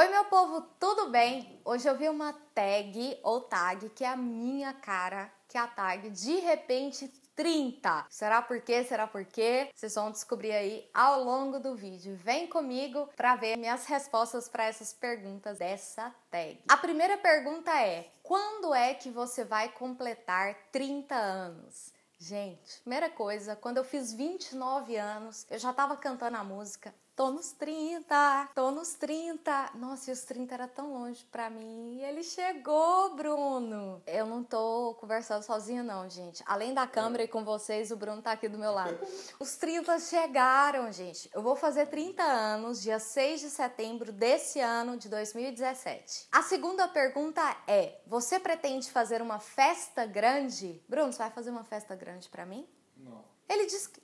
Oi, meu povo, tudo bem? Hoje eu vi uma tag ou tag que é a minha cara, que é a tag de repente 30. Será por quê? Será por quê? Vocês vão descobrir aí ao longo do vídeo. Vem comigo para ver minhas respostas para essas perguntas dessa tag. A primeira pergunta é: quando é que você vai completar 30 anos? Gente, primeira coisa, quando eu fiz 29 anos, eu já estava cantando a música tô nos 30, tô nos 30. Nossa, e os 30 era tão longe pra mim. E ele chegou, Bruno. Eu não tô conversando sozinha, não, gente. Além da câmera e com vocês, o Bruno tá aqui do meu lado. Os 30 chegaram, gente. Eu vou fazer 30 anos, dia 6 de setembro desse ano de 2017. A segunda pergunta é: você pretende fazer uma festa grande? Bruno, você vai fazer uma festa grande para mim? Não. Ele disse que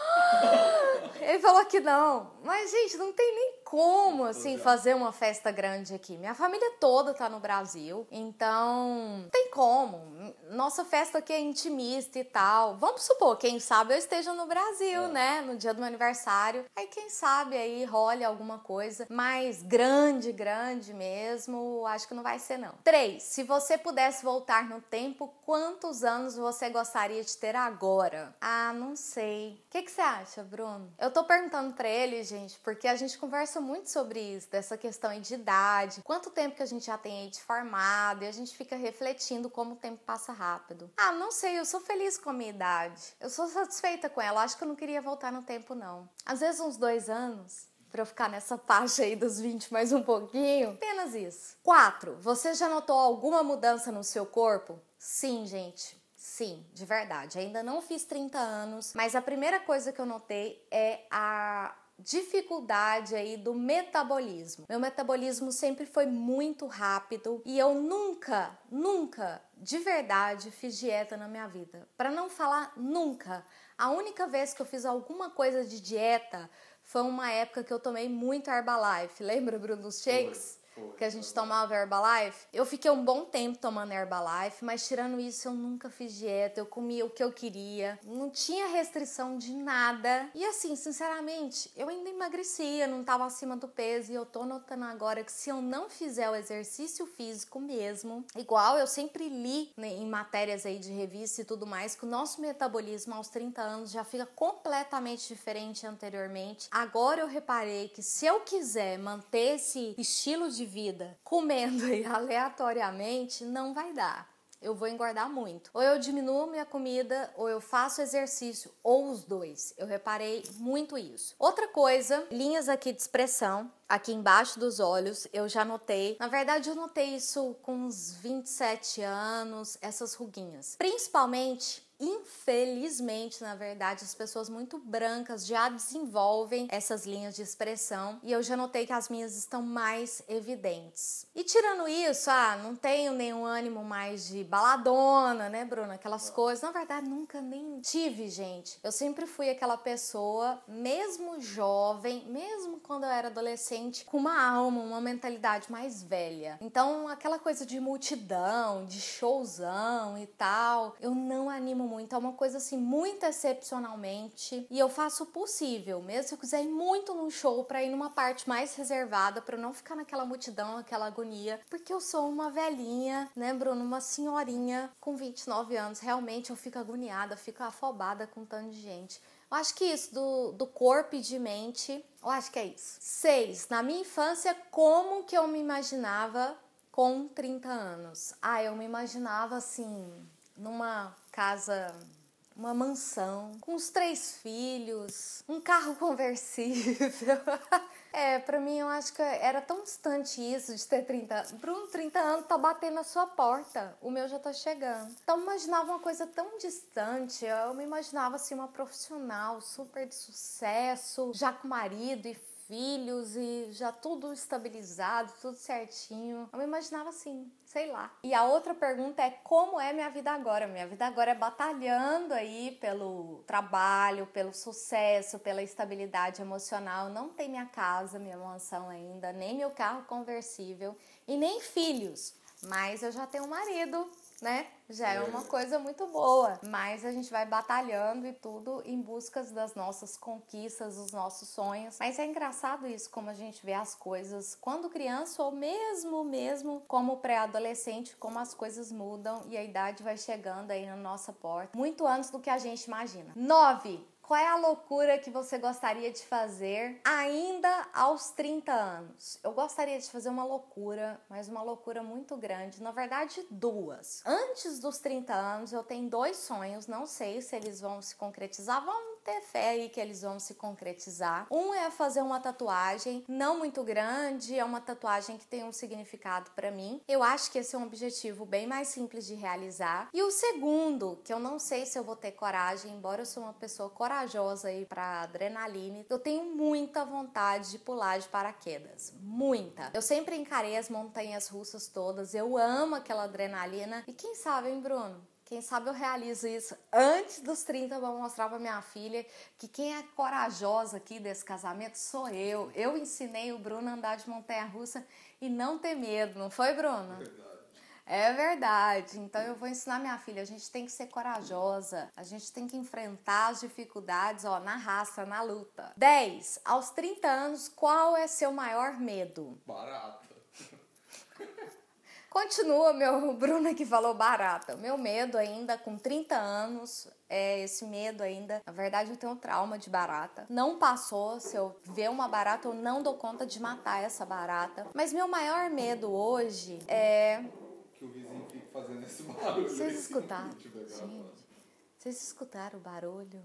Ele falou que não. Mas, gente, não tem nem como, assim, fazer uma festa grande aqui. Minha família toda tá no Brasil, então não tem como nossa festa aqui é intimista e tal. Vamos supor, quem sabe eu esteja no Brasil, é. né? No dia do meu aniversário. Aí quem sabe aí role alguma coisa mais grande, grande mesmo. Acho que não vai ser não. 3. Se você pudesse voltar no tempo, quantos anos você gostaria de ter agora? Ah, não sei. O que, que você acha, Bruno? Eu tô perguntando para ele, gente, porque a gente conversa muito sobre isso, dessa questão de idade, quanto tempo que a gente já tem aí de formado, e a gente fica refletindo como o tempo passa rápido. Ah, não sei, eu sou feliz com a minha idade. Eu sou satisfeita com ela. Acho que eu não queria voltar no tempo, não. Às vezes, uns dois anos, para eu ficar nessa faixa aí dos 20 mais um pouquinho. Apenas isso. 4. Você já notou alguma mudança no seu corpo? Sim, gente. Sim, de verdade. Ainda não fiz 30 anos, mas a primeira coisa que eu notei é a dificuldade aí do metabolismo. Meu metabolismo sempre foi muito rápido e eu nunca, nunca de verdade fiz dieta na minha vida. Para não falar nunca, a única vez que eu fiz alguma coisa de dieta foi uma época que eu tomei muito Herbalife. Lembra, Bruno, dos shakes? Foi, que a gente tomava Herbalife. Eu fiquei um bom tempo tomando Herbalife, mas tirando isso, eu nunca fiz dieta, eu comia o que eu queria, não tinha restrição de nada. E assim, sinceramente, eu ainda emagrecia, não tava acima do peso, e eu tô notando agora que se eu não fizer o exercício físico mesmo, igual eu sempre li né, em matérias aí de revista e tudo mais, que o nosso metabolismo aos 30 anos já fica completamente diferente anteriormente. Agora eu reparei que se eu quiser manter esse estilo de vida comendo aleatoriamente, não vai dar. Eu vou engordar muito. Ou eu diminuo minha comida, ou eu faço exercício, ou os dois. Eu reparei muito isso. Outra coisa, linhas aqui de expressão, aqui embaixo dos olhos, eu já notei. Na verdade, eu notei isso com uns 27 anos, essas ruguinhas. Principalmente Infelizmente, na verdade, as pessoas muito brancas já desenvolvem essas linhas de expressão e eu já notei que as minhas estão mais evidentes. E tirando isso, ah, não tenho nenhum ânimo mais de baladona, né, Bruna? Aquelas coisas. Na verdade, nunca nem tive, gente. Eu sempre fui aquela pessoa, mesmo jovem, mesmo quando eu era adolescente, com uma alma, uma mentalidade mais velha. Então, aquela coisa de multidão, de showzão e tal, eu não animo como, é uma coisa assim muito excepcionalmente. E eu faço o possível, mesmo se eu quiser ir muito num show para ir numa parte mais reservada, para eu não ficar naquela multidão, aquela agonia, porque eu sou uma velhinha, né, Bruno, uma senhorinha com 29 anos. Realmente eu fico agoniada, fico afobada com um tanto de gente. Eu acho que isso do, do corpo e de mente, eu acho que é isso. Seis, na minha infância, como que eu me imaginava com 30 anos? Ah, eu me imaginava assim, numa casa, uma mansão, com os três filhos, um carro conversível. é, para mim eu acho que era tão distante isso de ter 30 anos. Bruno, um 30 anos tá batendo na sua porta, o meu já tá chegando. Então eu imaginava uma coisa tão distante, eu me imaginava assim uma profissional super de sucesso, já com marido e filhos e já tudo estabilizado, tudo certinho. Eu me imaginava assim, sei lá. E a outra pergunta é como é minha vida agora? Minha vida agora é batalhando aí pelo trabalho, pelo sucesso, pela estabilidade emocional. Não tem minha casa, minha mansão ainda, nem meu carro conversível e nem filhos. Mas eu já tenho um marido né? Já é. é uma coisa muito boa. Mas a gente vai batalhando e tudo em buscas das nossas conquistas, dos nossos sonhos. Mas é engraçado isso, como a gente vê as coisas quando criança ou mesmo, mesmo como pré-adolescente, como as coisas mudam e a idade vai chegando aí na nossa porta, muito antes do que a gente imagina. nove qual é a loucura que você gostaria de fazer ainda aos 30 anos? Eu gostaria de fazer uma loucura, mas uma loucura muito grande. Na verdade, duas. Antes dos 30 anos, eu tenho dois sonhos, não sei se eles vão se concretizar, ter fé aí que eles vão se concretizar. Um é fazer uma tatuagem não muito grande, é uma tatuagem que tem um significado para mim. Eu acho que esse é um objetivo bem mais simples de realizar. E o segundo, que eu não sei se eu vou ter coragem, embora eu sou uma pessoa corajosa aí para adrenalina, eu tenho muita vontade de pular de paraquedas, muita. Eu sempre encarei as montanhas russas todas, eu amo aquela adrenalina. E quem sabe, hein, Bruno? Quem sabe eu realizo isso antes dos 30 Vou mostrar para minha filha que quem é corajosa aqui desse casamento sou eu. Eu ensinei o Bruno a andar de montanha russa e não ter medo, não foi, Bruno? É verdade. É verdade. Então eu vou ensinar minha filha, a gente tem que ser corajosa, a gente tem que enfrentar as dificuldades, ó, na raça, na luta. 10. Aos 30 anos, qual é seu maior medo? Barato. Continua, meu Bruno que falou barata. Meu medo ainda com 30 anos, é esse medo ainda. Na verdade, eu tenho um trauma de barata. Não passou. Se eu ver uma barata, eu não dou conta de matar essa barata. Mas meu maior medo hoje é. Que o vizinho fique fazendo esse barulho. Vocês escutaram? Gente, vocês escutaram o barulho?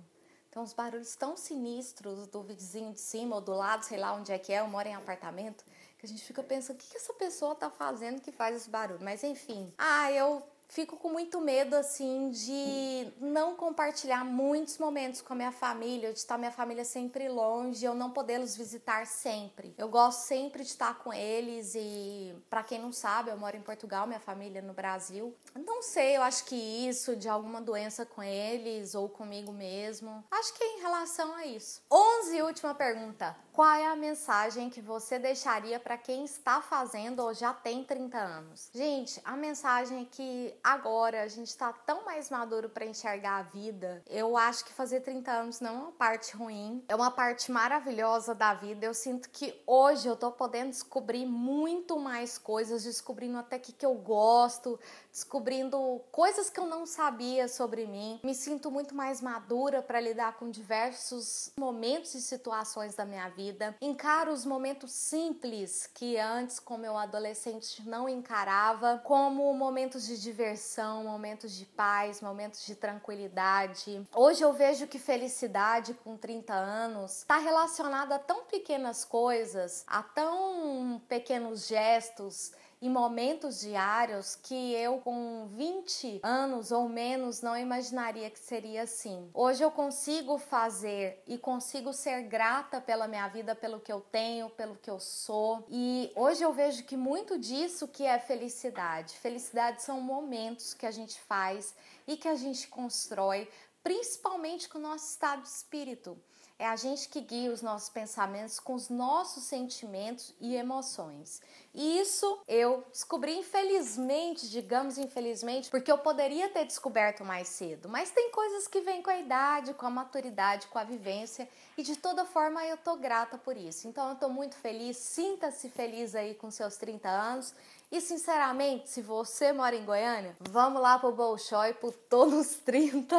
Então, os barulhos tão sinistros do vizinho de cima ou do lado, sei lá onde é que é, eu moro em apartamento. A gente fica pensando, o que, que essa pessoa tá fazendo que faz esse barulho? Mas enfim. Ah, eu fico com muito medo, assim, de não compartilhar muitos momentos com a minha família, de estar minha família sempre longe, eu não podê-los visitar sempre. Eu gosto sempre de estar com eles e, para quem não sabe, eu moro em Portugal, minha família é no Brasil. Não sei, eu acho que isso, de alguma doença com eles ou comigo mesmo. Acho que é em relação a isso. onze última pergunta. Qual é a mensagem que você deixaria para quem está fazendo ou já tem 30 anos? Gente, a mensagem é que agora a gente está tão mais maduro para enxergar a vida. Eu acho que fazer 30 anos não é uma parte ruim, é uma parte maravilhosa da vida. Eu sinto que hoje eu estou podendo descobrir muito mais coisas, descobrindo até que que eu gosto, descobrindo coisas que eu não sabia sobre mim. Me sinto muito mais madura para lidar com diversos momentos e situações da minha vida vida, encaro os momentos simples que antes, como eu adolescente, não encarava, como momentos de diversão, momentos de paz, momentos de tranquilidade. Hoje eu vejo que felicidade com 30 anos está relacionada a tão pequenas coisas, a tão pequenos gestos em momentos diários que eu, com 20 anos ou menos, não imaginaria que seria assim. Hoje eu consigo fazer e consigo ser grata pela minha vida, pelo que eu tenho, pelo que eu sou. E hoje eu vejo que muito disso que é felicidade. Felicidade são momentos que a gente faz e que a gente constrói, principalmente com o nosso estado de espírito. É a gente que guia os nossos pensamentos com os nossos sentimentos e emoções. E isso eu descobri, infelizmente, digamos infelizmente, porque eu poderia ter descoberto mais cedo. Mas tem coisas que vêm com a idade, com a maturidade, com a vivência, e de toda forma eu tô grata por isso. Então eu tô muito feliz, sinta-se feliz aí com seus 30 anos. E sinceramente, se você mora em Goiânia, vamos lá pro Bolshoi por todos os 30.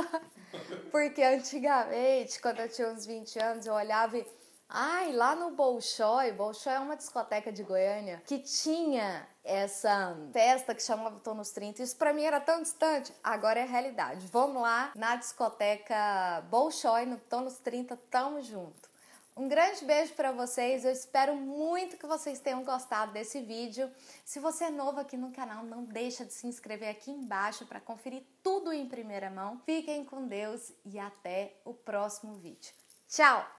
Porque antigamente, quando eu tinha uns 20 anos, eu olhava e. Ai, lá no Bolshoi, Bolshoi é uma discoteca de Goiânia, que tinha essa festa que chamava Tô nos 30. Isso pra mim era tão distante, agora é realidade. Vamos lá na discoteca Bolshoi, no Tô nos 30, tamo junto. Um grande beijo para vocês. Eu espero muito que vocês tenham gostado desse vídeo. Se você é novo aqui no canal, não deixa de se inscrever aqui embaixo para conferir tudo em primeira mão. Fiquem com Deus e até o próximo vídeo. Tchau!